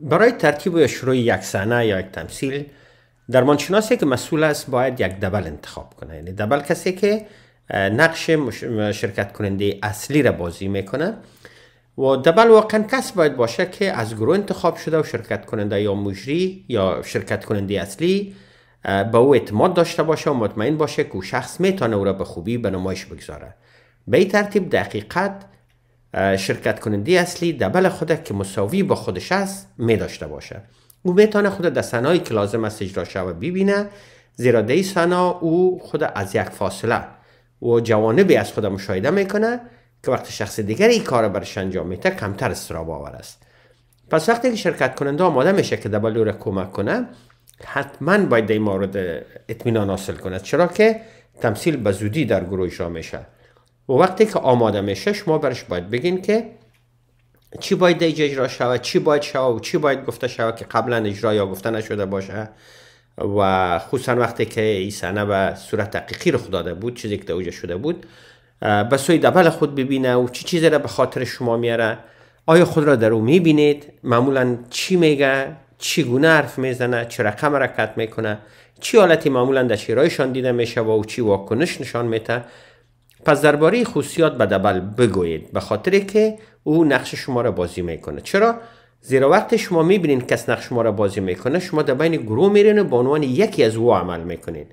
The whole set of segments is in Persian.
برای ترتیب و شروع یک صحنه یا یک تمثیل بله. درمانشناسی که مسئول است باید یک دبل انتخاب کنه یعنی دبل کسی که نقش شرکت کننده اصلی را بازی میکنه و دبل واقعا کس باید باشه که از گروه انتخاب شده و شرکت کننده یا مجری یا شرکت کننده اصلی به او اعتماد داشته باشه و مطمئن باشه که او شخص میتونه او را به خوبی به نمایش بگذاره به ترتیب دقیقت شرکت کننده اصلی دبل خود که مساوی با خودش است می داشته باشه. او میتانه خود در صنای که لازم است اجرا شود ببینه زیرا در سنا او خود از یک فاصله و جوانبی از خود مشاهده میکنه که وقتی شخص دیگری این کار برش انجام میده کمتر استراب آور است پس وقتی که شرکت کننده آماده میشه که دبل را کمک کنه حتما باید در مورد اطمینان حاصل کند چرا که تمثیل به زودی در گروه اجرا و وقتی که آماده میشه شما برش باید بگین که چی باید دیگه اجرا شود چی باید شود چی باید گفته شود که قبلا اجرا یا گفته نشده باشه و خصوصا وقتی که این سنه به صورت حقیقی رو داده بود چیزی که اوجه شده بود به سوی دبل خود ببینه و چی چیزی را به خاطر شما میاره آیا خود را در او میبینید معمولا چی میگه چی گونه حرف میزنه چه رقم میکنه چی حالتی معمولا در چهرهایشان دیده میشه و چی واکنش نشان میده پس درباره خصوصیات به دبل بگویید به خاطر که او نقش شما را بازی میکنه چرا زیرا وقتی شما میبینید کس نقش شما را بازی میکنه شما در بین گروه میرین و به عنوان یکی از او عمل میکنین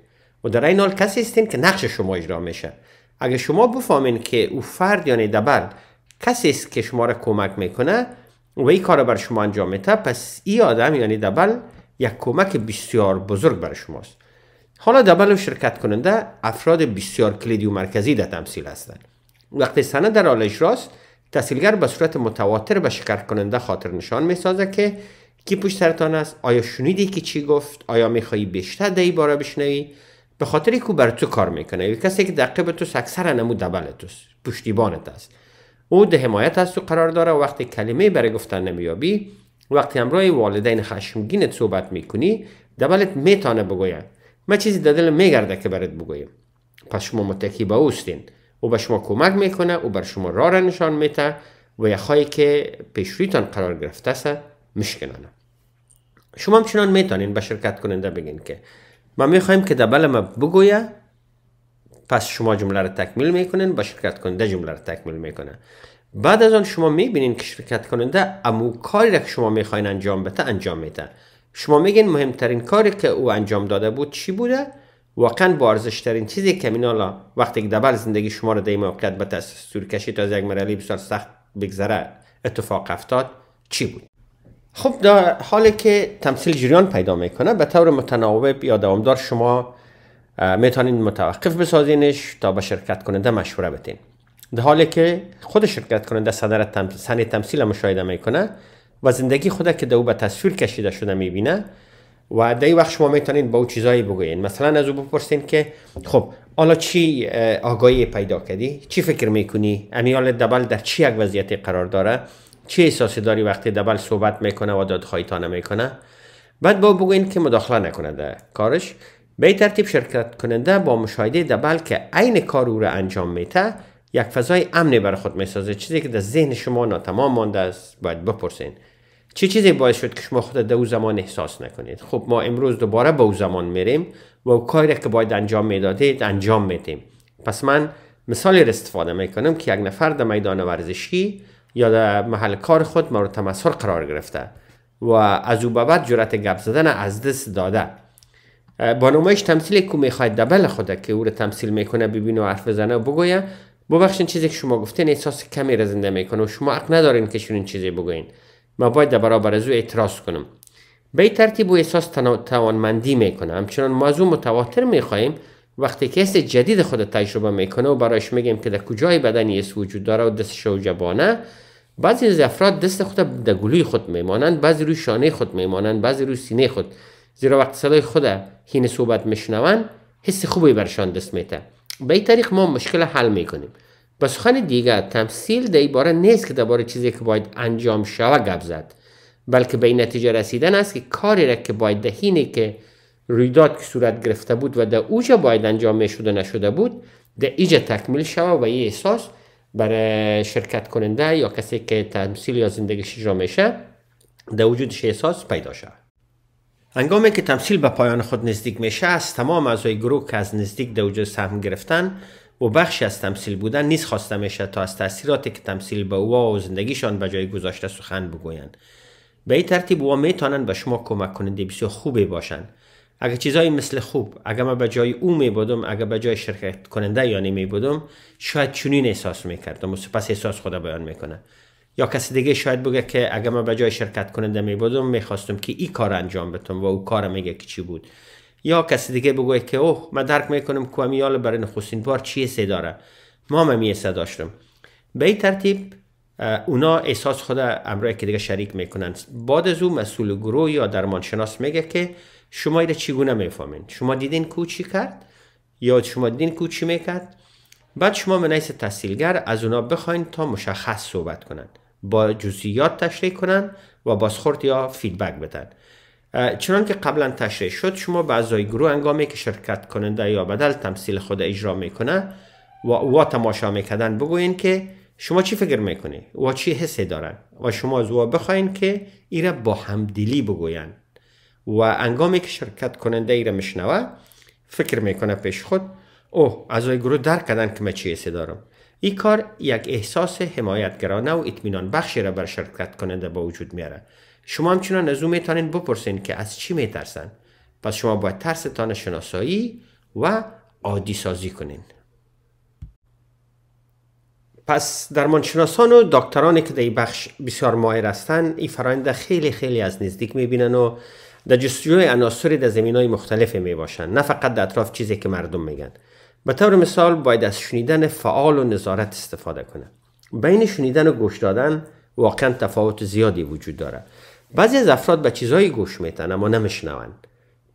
و در این حال کسی هستین که نقش شما اجرا میشه اگر شما بفهمین که او فرد یعنی دبل کسی است که شما را کمک میکنه و این کار بر شما انجام میده پس این آدم یعنی دبل یک کمک بسیار بزرگ بر شماست حالا دبل و شرکت کننده افراد بسیار کلیدی و مرکزی در تمثیل هستند وقتی سند در حال اجراست تحصیلگر به صورت متواتر به شکر کننده خاطر نشان می سازه که کی پشت سرتان است آیا شنیدی که چی گفت آیا می خواهی بیشتر دی باره بشنوی به خاطر کو بر تو کار میکنه و کسی که به تو اکثر نمو دبل پشتیبانت است او ده حمایت از تو قرار داره و وقتی کلمه برای گفتن نمیابی وقتی همراه والدین خشمگینت صحبت میکنی دبلت میتانه بگوید ما چیزی در دل میگرده که برات بگویم پس شما متکی به اوستین او به شما کمک میکنه او بر شما را را نشان میته و یخهایی که پیشریتان قرار گرفته است شما هم چنان میتونین به شرکت کننده بگین که ما میخوایم که دبل ما بگویه پس شما جمله را تکمیل میکنین به شرکت کننده جمله را تکمیل میکنه بعد از آن شما میبینین که شرکت کننده امو کاری که شما میخواین انجام بده انجام میده شما میگین مهمترین کاری که او انجام داده بود چی بوده واقعا با ارزشترین چیزی که مینالا وقتی که دبل زندگی شما رو در این موقعیت به تاثیر تا از یک مرحله بسیار سخت بگذره اتفاق افتاد چی بود خب در حالی که تمثیل جریان پیدا میکنه به طور متناوب یا دوامدار شما میتونید متوقف بسازینش تا به شرکت کننده مشوره بدین در حالی که خود شرکت کننده صدر تمثیل مشاهده میکنه و زندگی خود که در او به تصویر کشیده شده میبینه و در وقت شما میتونید با او چیزایی بگویید مثلا از او بپرسین که خب حالا چی آگاهی پیدا کردی چی فکر میکنی امی حال دبل در چی یک وضعیت قرار داره چه احساسی داری وقتی دبل صحبت میکنه و تا میکنه بعد با او بگوین که مداخله نکنه در کارش به ترتیب شرکت کننده با مشاهده دبل که عین کار او را انجام میته یک فضای امنی برای خود میسازه چیزی که در ذهن شما ناتمام مانده است باید بپرسین چه چیزی باعث شد که شما خود در او زمان احساس نکنید خب ما امروز دوباره به او زمان میریم و کاری که باید انجام میدادید انجام میدیم پس من مثالی را استفاده میکنم که یک نفر در میدان ورزشی یا در محل کار خود مورد تمسخر قرار گرفته و از او به بعد جرأت گپ زدن از دست داده با نمایش تمثیلی که میخواید دبل خوده که او را تمثیل میکنه ببینه و حرف بزنه و بگویه ببخشین چیزی که شما گفتین احساس کمی را زنده میکنه و شما حق ندارین که چنین چیزی بگوین ما باید در برابر از او اعتراض کنم به این ترتیب او احساس توانمندی میکنه همچنان ما از او متواتر میخواهیم وقتی که جدید خود تجربه میکنه و برایش میگیم که در کجای بدن یس وجود داره و دستش و جبانه بعضی از افراد دست خود در گلوی خود میمانند بعضی روی شانه خود میمانند بعضی روی سینه خود زیرا وقت صدای خود هین صحبت میشنوند حس خوبی برشان دست میته به این طریق ما مشکل حل میکنیم با سخن دیگر تمثیل ای باره نیست که درباره چیزی که باید انجام شود گپ زد بلکه به این نتیجه رسیدن است که کاری را که باید دهینه که رویداد که صورت گرفته بود و در اوجا باید انجام میشده شده نشده بود در ایجا تکمیل شود و یه احساس برای شرکت کننده یا کسی که تمثیل یا زندگیش اجرا میشه در وجودش احساس پیدا شود هنگامی که تمثیل به پایان خود نزدیک میشه از تمام اعضای گروه که از نزدیک دوجه سهم گرفتن و بخشی از تمثیل بودن نیز خواسته میشه تا از تاثیراتی که تمثیل به او و زندگیشان به جای گذاشته سخن بگویند به این ترتیب او میتونن به شما کمک کننده بسیار خوبی باشند اگر چیزایی مثل خوب اگر من به جای او می بودم اگر به جای شرکت کننده یا یعنی می بودم شاید چنین احساس میکردم و سپس احساس خدا بیان میکنه یا کسی دیگه شاید بگه که اگه ما به جای شرکت کننده می بودم میخواستم که این کار انجام بتم و او کار میگه که چی بود یا کسی دیگه بگه که اوه من درک میکنم که امیال برای نخستین بار چی سه داره ما هم داشتم به این ترتیب اونا احساس خود امرای که دیگه شریک میکنن بعد از اون مسئول گروه یا درمانشناس میگه که شما ایره چیگونه میفهمین شما دیدین کوچی کرد یا شما دیدین کوچی میکرد بعد شما منیس تحصیلگر از اونا بخواین تا مشخص صحبت کنند با جزئیات تشریح کنن و بازخورد یا فیدبک بدن چنان که قبلا تشریح شد شما به اعضای گروه انگامی که شرکت کننده یا بدل تمثیل خود اجرا میکنه و وا تماشا میکردن بگوین که شما چی فکر میکنی و چی حسی دارن و شما از او بخواین که ایره با همدلی بگوین و انگامی که شرکت کننده ایره میشنوه فکر میکنه پیش خود اوه اعضای گروه درک کردن که من چی حسی دارم این کار یک احساس حمایتگرانه و اطمینان بخشی را بر شرکت کننده با وجود میاره شما همچنان از او میتانین بپرسین که از چی میترسن پس شما باید تان شناسایی و عادی سازی کنین پس درمانشناسان و دکترانی که در این بخش بسیار ماهر هستند این فرآیند خیلی خیلی از نزدیک میبینن و در جستجوی عناصری در زمینهای مختلف می نه فقط در اطراف چیزی که مردم میگن به طور مثال باید از شنیدن فعال و نظارت استفاده کنه بین شنیدن و گوش دادن واقعا تفاوت زیادی وجود داره بعضی از افراد به چیزهایی گوش میتن اما نمیشنوند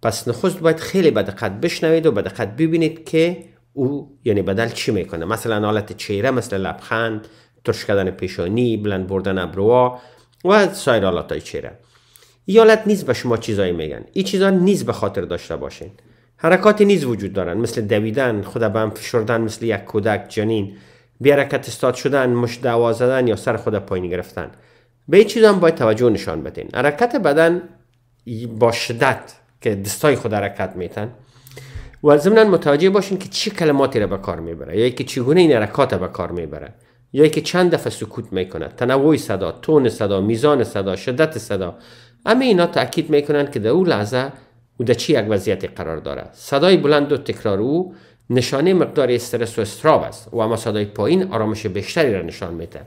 پس نخست باید خیلی به دقت بشنوید و به دقت ببینید که او یعنی بدل چی میکنه مثلا حالت چهره مثل لبخند ترش کردن پیشانی بلند بردن ابروها و سایر حالات چهره این نیز به شما چیزایی میگن این چیزا نیز به خاطر داشته باشین حرکات نیز وجود دارند مثل دویدن خود به هم فشردن مثل یک کودک جنین بی حرکت استاد شدن مش دوا زدن یا سر خود پایین گرفتن به این چیز هم باید توجه نشان بدین حرکت بدن با شدت که دستای خود حرکت میتن و ضمن متوجه باشین که چه کلماتی را به کار میبره یا که چگونه این حرکات را به کار میبره یا که چند دفعه سکوت میکنه تنوع صدا تون صدا میزان صدا شدت صدا همه اینا تاکید میکنن که در اون لحظه او در چه یک وضعیت قرار داره؟ صدای بلند و تکرار او نشانه مقدار استرس و استراب است و اما صدای پایین آرامش بیشتری را نشان میده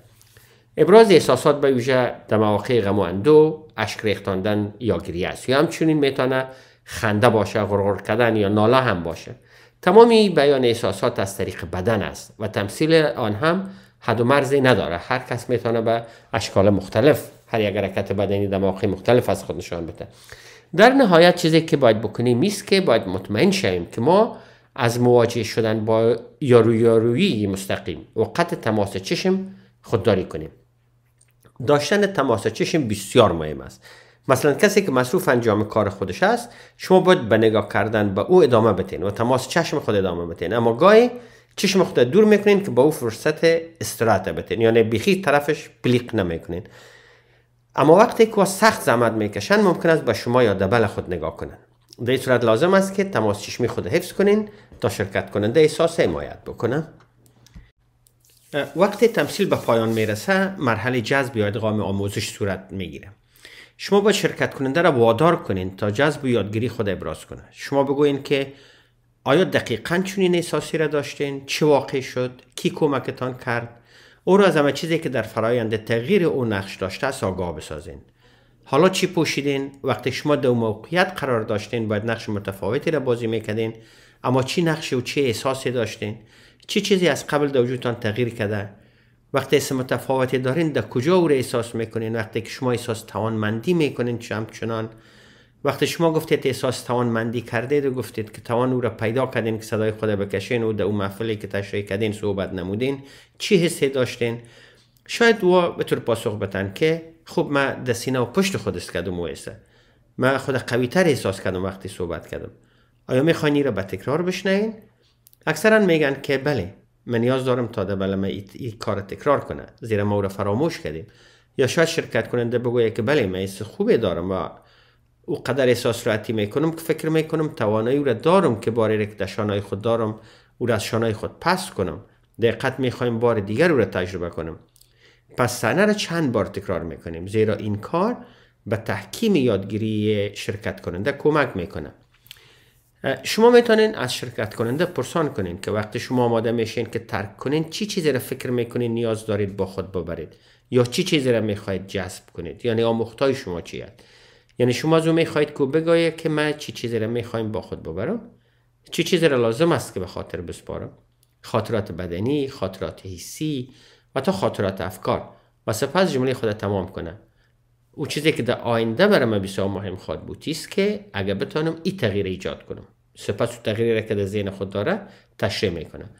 ابراز احساسات به ویژه در مواقع غم و اندو اشک ریختاندن یا گریه است یا همچنین میتانه خنده باشه غرغر کردن یا ناله هم باشه تمامی بیان احساسات از طریق بدن است و تمثیل آن هم حد و مرزی نداره هر کس میتونه به اشکال مختلف هر یک حرکت بدنی در مواقع مختلف از خود نشان بده در نهایت چیزی که باید بکنیم است که باید مطمئن شویم که ما از مواجه شدن با یارو یارویی مستقیم و قطع تماس چشم خودداری کنیم داشتن تماس چشم بسیار مهم است مثلا کسی که مصروف انجام کار خودش است شما باید به نگاه کردن به او ادامه بتین و تماس چشم خود ادامه بتین اما گاهی چشم خود دور میکنین که با او فرصت استراحت بتین یعنی بیخی طرفش پلیق نمیکنین اما وقتی که سخت زحمت میکشن ممکن است به شما یا دبل خود نگاه کنند در صورت لازم است که تماس چشمی خود حفظ کنین تا شرکت کننده احساس حمایت بکنه وقتی تمثیل به پایان میرسه مرحله جذب یا ادغام آموزش صورت میگیره شما با شرکت کننده را وادار کنین تا جذب و یادگیری خود ابراز کنه شما بگوین که آیا دقیقا چنین احساسی را داشتین چه واقع شد کی کمکتان کرد او را از همه چیزی که در فرایند تغییر او نقش داشته است آگاه بسازین حالا چی پوشیدین وقتی شما در موقعیت قرار داشتین باید نقش متفاوتی را بازی میکردین اما چی نقش و چه احساسی داشتین چی چیزی از قبل در وجودتان تغییر کرده وقتی اسم متفاوتی دارین در کجا او را احساس میکنین وقتی که شما احساس توانمندی میکنین چه همچنان وقتی شما گفتید احساس توانمندی کردید و گفتید که توان او را پیدا کردین که صدای خدا بکشین و در او محفلی که تشریح کردین صحبت نمودین چی حسی داشتین شاید وا به طور پاسخ بتن که خب من در سینه و پشت خود است کردم و من خود قوی تر احساس کردم وقتی صحبت کردم آیا میخوانی را به تکرار بشنین اکثرا میگن که بله من نیاز دارم تا در بله این کار تکرار کنه زیرا ما او را فراموش کردیم یا شاید شرکت کننده بگوید که بله من خوبی دارم و او قدر احساس راحتی میکنم که فکر میکنم توانایی را دارم که بار یک در خود دارم او را از شانای خود پس کنم دقت میخوایم بار دیگر او را تجربه کنم پس صحنه را چند بار تکرار میکنیم زیرا این کار به تحکیم یادگیری شرکت کننده کمک میکنه شما میتونین از شرکت کننده پرسان کنین که وقتی شما آماده میشین که ترک کنین چی چیزی را فکر میکنین نیاز دارید با خود ببرید یا چی چیزی را میخواید جذب کنید یعنی آموختای شما چی یعنی شما از او میخواهید که بگویه که من چی چیزی را میخوایم با خود ببرم چی چیزی را لازم است که به خاطر بسپارم خاطرات بدنی خاطرات حسی و تا خاطرات افکار و سپس جمله خود تمام کنم او چیزی که در آینده برای من بسیار مهم خواهد بود است که اگر بتانم این تغییر ایجاد کنم سپس او تغییری را که در ذهن خود داره تشریح میکنم